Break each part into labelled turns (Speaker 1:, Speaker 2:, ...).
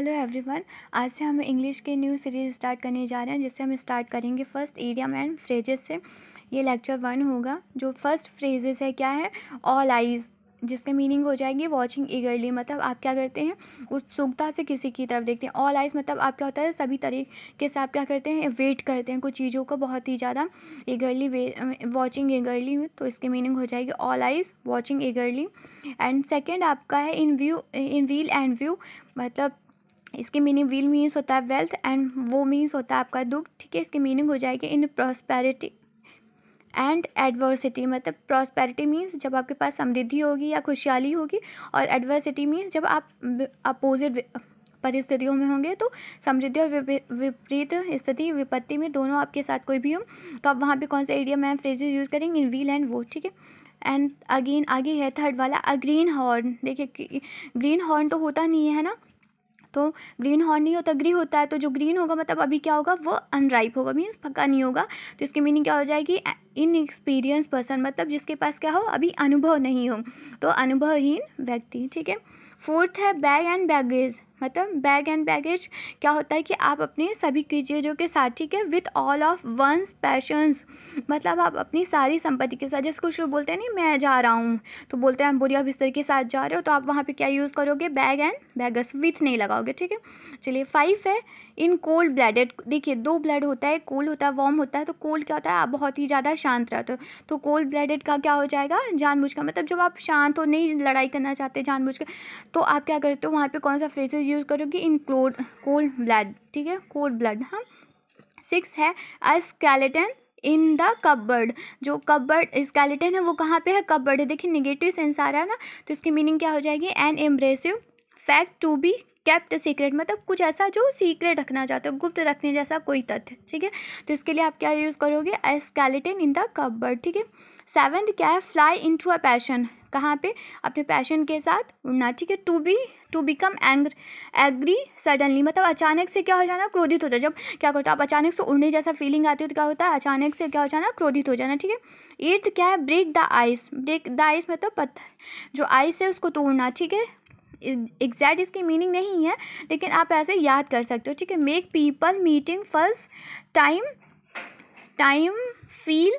Speaker 1: hello everyone आज से हम इंग्लिश के न्यू सीरीज स्टार्ट करने जा रहे हैं जिससे हम स्टार्ट करेंगे फर्स्ट एडियम एंड फ्रेजेस से ये लेक्चर वन होगा जो फर्स्ट फ्रेजेस है क्या है ऑल आइज जिसका मीनिंग हो जाएगी वॉचिंग ईगरली मतलब आप क्या करते हैं उत्सुकता से किसी की तरफ देखते हैं ऑल आइज मतलब आप क्या होता है सभी तरीके से आप क्या करते हैं वेट करते हैं कुछ चीज़ों को बहुत ही ज़्यादा ईगरली वॉचिंग ईगरली तो इसकी मीनिंग हो जाएगी all eyes watching eagerly and second आपका है in woe in weal and woe मतलब इसके मीनिंग विल मीन्स होता है वेल्थ एंड वो मीन्स होता है आपका दुख ठीक है इसकी मीनिंग हो जाएगी इन प्रॉस्पेरिटी एंड एडवर्सिटी मतलब प्रॉस्पेरिटी मीन्स जब आपके पास समृद्धि होगी या खुशहाली होगी और एडवर्सिटी मीन्स जब आप अपोजिट परिस्थितियों में होंगे तो समृद्धि और विपरीत स्थिति विपत्ति में दोनों आपके साथ कोई भी हो तो आप वहाँ पर कौन सा एरिया मैम फ्रेजेज यूज़ करेंगे इन व्हील एंड वो ठीक है एंड अगेन आगे है थर्ड वाला अ ग्रीन हॉर्न देखिए ग्रीन हॉर्न तो होता नहीं है ना तो ग्रीन हॉर्न नहीं होता ग्री होता है तो जो ग्रीन होगा मतलब अभी क्या होगा वो अनराइप होगा मीन्स पक्का नहीं होगा तो इसकी मीनिंग क्या हो जाएगी इनएक्सपीरियंस पर्सन मतलब जिसके पास क्या हो अभी अनुभव नहीं हो तो अनुभवहीन व्यक्ति ठीक है फोर्थ है बैग एंड बैगेज मतलब बैग एंड बैगेज क्या होता है कि आप अपनी सभी कीजिए जो के साथ ठीक है with all of one's passions मतलब आप अपनी सारी संपत्ति के साथ जैसे कुछ लोग बोलते हैं नहीं मैं जा रहा हूँ तो बोलते हैं बुरी बिस्तर के साथ जा रहे हो तो आप वहाँ पे क्या यूज़ करोगे बैग एंड बैगस विथ नहीं लगाओगे ठीक है चलिए फाइव है इन कोल्ड ब्लडेड देखिए दो ब्लड होता है कोल्ड होता है वॉर्म होता है तो कोल्ड क्या होता है आप बहुत ही ज़्यादा शांत रहते हो तो कोल्ड ब्लडेड का क्या हो जाएगा जानबूझ का मतलब जब आप शांत हो नहीं लड़ाई करना चाहते जानबूझ कर तो आप क्या करते हो वहाँ पर कौन सा फ्रेजेज यूज़ करोगे इन क्लोड कोल्ड ब्लड ठीक है कोल्ड ब्लड हाँ सिक्स है a skeleton in the cupboard जो कबर्ड स्केलेटन है वो कहाँ पे है कबर्ड है देखिए निगेटिव सेंस आ रहा है ना तो इसकी मीनिंग क्या हो जाएगी an embarrassing fact to be kept secret मतलब कुछ ऐसा जो सीक्रेट रखना चाहते हो गुप्त रखने जैसा कोई तथ्य ठीक है तो इसके लिए आप क्या यूज़ करोगे a skeleton in the cupboard ठीक है सेवन्थ क्या है fly into a passion कहाँ पे अपने पैशन के साथ उड़ना ठीक है to be to become angry angry suddenly मतलब अचानक से क्या हो जाना क्रोधित हो जाना जब क्या करता आप अचानक से उड़ने जैसा फीलिंग आती है तो क्या होता है अचानक से क्या हो जाना क्रोधित हो जाना ठीक है एट क्या है break the ice break the ice मतलब पत्थर जो आइस है उसको तोड़ना ठीक है एग्जैक्ट इसकी मीनिंग नहीं है लेकिन आप ऐसे याद कर सकते हो ठीक है make people meeting first time time feel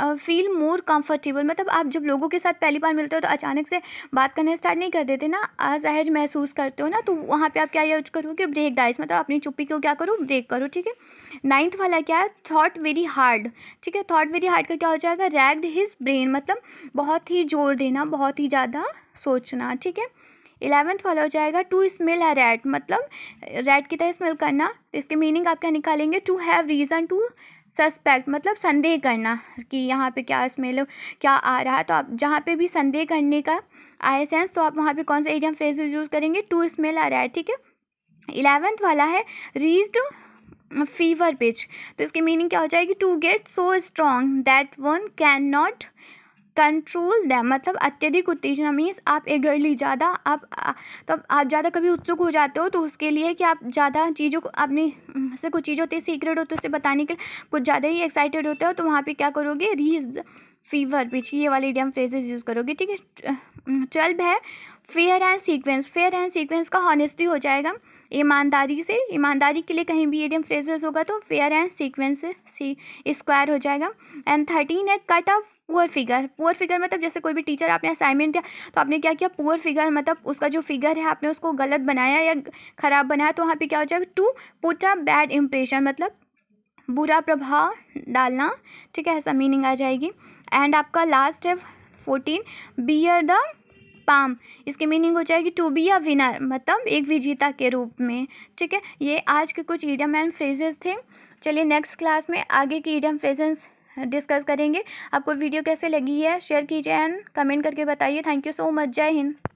Speaker 1: feel more comfortable मतलब आप जब लोगों के साथ पहली बार मिलते हो तो अचानक से बात करना स्टार्ट नहीं कर देते ना असहज महसूस करते हो ना तो वहाँ पे आप क्या यूज करोगे ब्रेक डाइस मतलब अपनी चुप्पी को क्या करो ब्रेक करो ठीक है नाइन्थ वाला क्या है थॉट वेरी हार्ड ठीक है थॉट वेरी हार्ड का क्या हो जाएगा रैग्ड हिज ब्रेन मतलब बहुत ही जोर देना बहुत ही ज़्यादा सोचना ठीक है इलेवेंथ वाला हो जाएगा टू स्मेल है रेड मतलब रेड की तरह स्मेल करना इसके मीनिंग आप क्या निकालेंगे to have reason to suspect मतलब संदेह करना कि यहाँ पे क्या स्मेल क्या आ रहा है तो आप जहाँ पे भी संदेह करने का आए सेंस तो आप वहाँ पे कौन सा एडियम फ्रेजेज यूज़ करेंगे टू स्मेल आ रहा है ठीक है इलेवेंथ वाला है रीज्ड फीवर पिच तो इसकी मीनिंग क्या हो जाएगी to get so strong that one can not control them मतलब अत्यधिक उत्तेजना मीन्स आप एगरली ज़्यादा आप तो आप ज़्यादा कभी उत्सुक हो जाते हो तो उसके लिए कि आप ज़्यादा चीज़ों को अपनी से कुछ चीज़ होती है सीक्रेट होती है उसे बताने के लिए कुछ ज़्यादा ही एक्साइटेड होते हो तो वहाँ पे क्या करोगे रीज फीवर पीछे ये वाले इडियम फ्रेजेस यूज़ करोगे ठीक है ट्वेल्व है fair and square fair and square का हॉनेस्टी हो जाएगा ईमानदारी से ईमानदारी के लिए कहीं भी एडियम फ्रेजेस होगा तो fair and square S square हो जाएगा एंड थर्टीन है cut off poor figure poor figure मतलब जैसे कोई भी टीचर आपने असाइनमेंट दिया तो आपने क्या किया पुअर फिगर मतलब उसका जो फिगर है आपने उसको गलत बनाया या ख़राब बनाया तो वहाँ पे क्या हो जाएगा to put a bad impression मतलब बुरा प्रभाव डालना ठीक है ऐसा मीनिंग आ जाएगी एंड आपका लास्ट है फोर्टीन बियर द पाम इसकी मीनिंग हो जाएगी टू बी अ विनर मतलब एक विजेता के रूप में ठीक है ये आज के कुछ ईडम एंड फ्रेजेस थे चलिए नेक्स्ट क्लास में आगे की ईडम फ्रेजेस डिस्कस करेंगे आपको वीडियो कैसे लगी है शेयर कीजिए एंड कमेंट करके बताइए थैंक यू सो मच जय हिंद